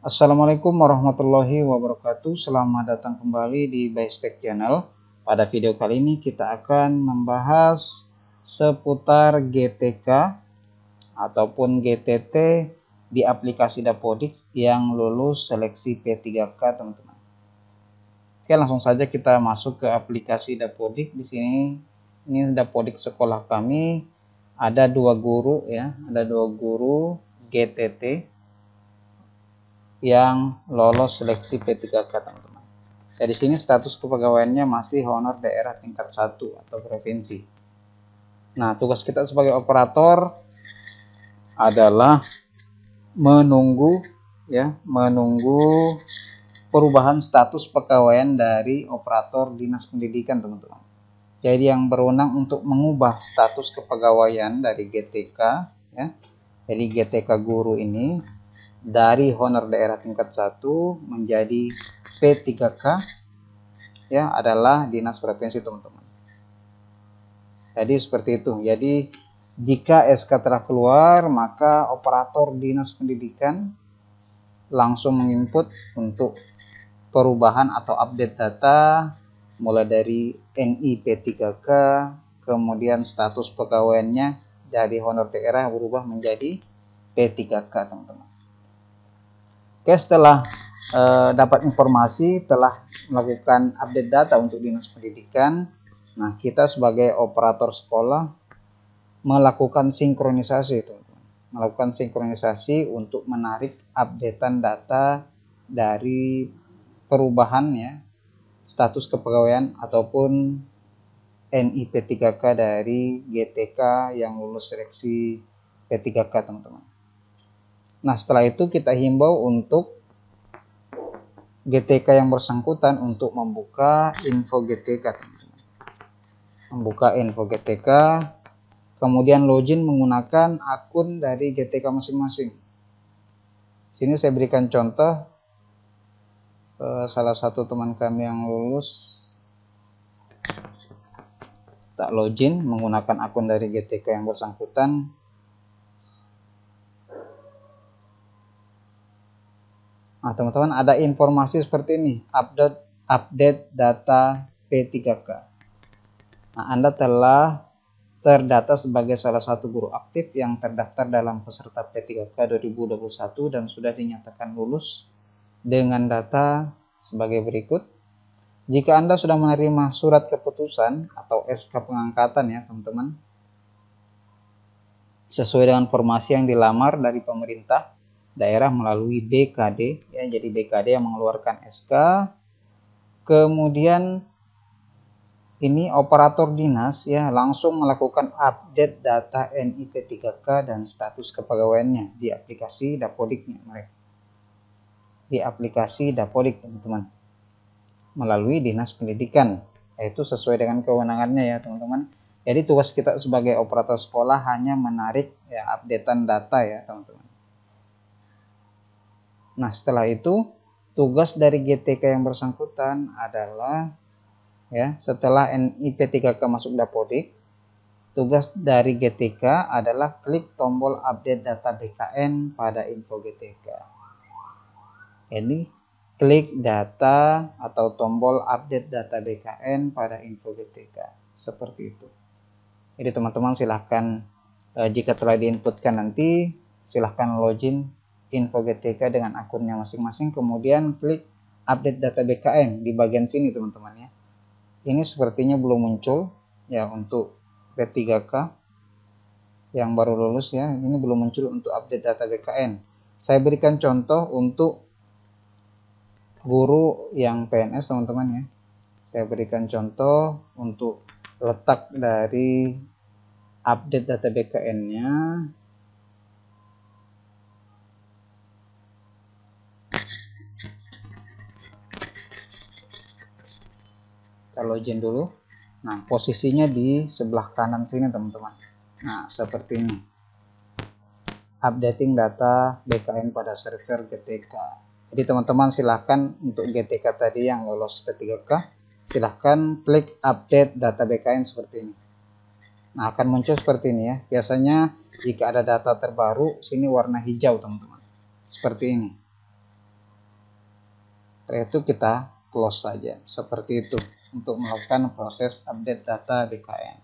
Assalamualaikum warahmatullahi wabarakatuh Selamat datang kembali di Bystek Channel Pada video kali ini kita akan membahas seputar GTK ataupun GTT di aplikasi Dapodik yang lulus seleksi P3K teman-teman Oke langsung saja kita masuk ke aplikasi Dapodik di sini ini Dapodik sekolah kami ada dua guru ya ada dua guru GTT yang lolos seleksi P3K teman-teman. Eh, dari sini status kepegawaiannya masih honor daerah tingkat 1 atau provinsi. Nah, tugas kita sebagai operator adalah menunggu ya, menunggu perubahan status pegawaian dari operator Dinas Pendidikan, teman-teman. Jadi yang berwenang untuk mengubah status kepegawaian dari GTK ya. Jadi GTK guru ini dari honor daerah tingkat 1 menjadi P3K ya adalah dinas provinsi teman-teman. Jadi seperti itu. Jadi jika SK telah keluar maka operator dinas pendidikan langsung menginput untuk perubahan atau update data mulai dari NIP3K kemudian status pegawainya dari honor daerah berubah menjadi P3K teman-teman. Oke, setelah eh, dapat informasi, telah melakukan update data untuk Dinas Pendidikan. Nah, kita sebagai operator sekolah melakukan sinkronisasi itu, melakukan sinkronisasi untuk menarik updatean data dari perubahannya status kepegawaian ataupun NIP 3K dari GTK yang lulus seleksi P3K teman-teman. Nah, setelah itu kita himbau untuk GTK yang bersangkutan untuk membuka info GTK. Membuka info GTK, kemudian login menggunakan akun dari GTK masing-masing. Sini saya berikan contoh eh, salah satu teman kami yang lulus tak login menggunakan akun dari GTK yang bersangkutan Nah, teman-teman ada informasi seperti ini, update update data P3K. Nah, Anda telah terdata sebagai salah satu guru aktif yang terdaftar dalam peserta P3K 2021 dan sudah dinyatakan lulus dengan data sebagai berikut. Jika Anda sudah menerima surat keputusan atau SK pengangkatan ya, teman-teman. Sesuai dengan formasi yang dilamar dari pemerintah, daerah melalui BKD ya jadi BKD yang mengeluarkan SK kemudian ini operator dinas ya langsung melakukan update data NIP 3K dan status kepegawaiannya di aplikasi Dapodiknya mereka di aplikasi Dapodik teman-teman melalui dinas pendidikan yaitu sesuai dengan kewenangannya ya teman-teman jadi tugas kita sebagai operator sekolah hanya menarik ya updatean data ya teman-teman Nah, setelah itu tugas dari GTK yang bersangkutan adalah ya, setelah NIP3K masuk Dapodik, tugas dari GTK adalah klik tombol update data BKN pada info GTK. Ini klik data atau tombol update data BKN pada info GTK. Seperti itu. Jadi teman-teman silahkan eh, jika telah diinputkan nanti silahkan login info GTK dengan akunnya masing-masing kemudian klik update data BKN di bagian sini teman-teman ya ini sepertinya belum muncul ya untuk P3K yang baru lulus ya ini belum muncul untuk update data BKN saya berikan contoh untuk guru yang PNS teman-teman ya saya berikan contoh untuk letak dari update data BKN nya kita login dulu nah posisinya di sebelah kanan sini teman-teman nah seperti ini updating data BKN pada server GTK jadi teman-teman silahkan untuk GTK tadi yang lolos P3K silahkan klik update data BKN seperti ini nah akan muncul seperti ini ya biasanya jika ada data terbaru sini warna hijau teman-teman seperti ini setelah itu kita close saja. Seperti itu untuk melakukan proses update data BKN.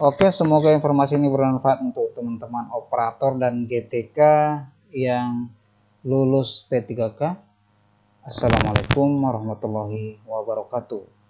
Oke, semoga informasi ini bermanfaat untuk teman-teman operator dan GTK yang lulus P3K. Assalamualaikum warahmatullahi wabarakatuh.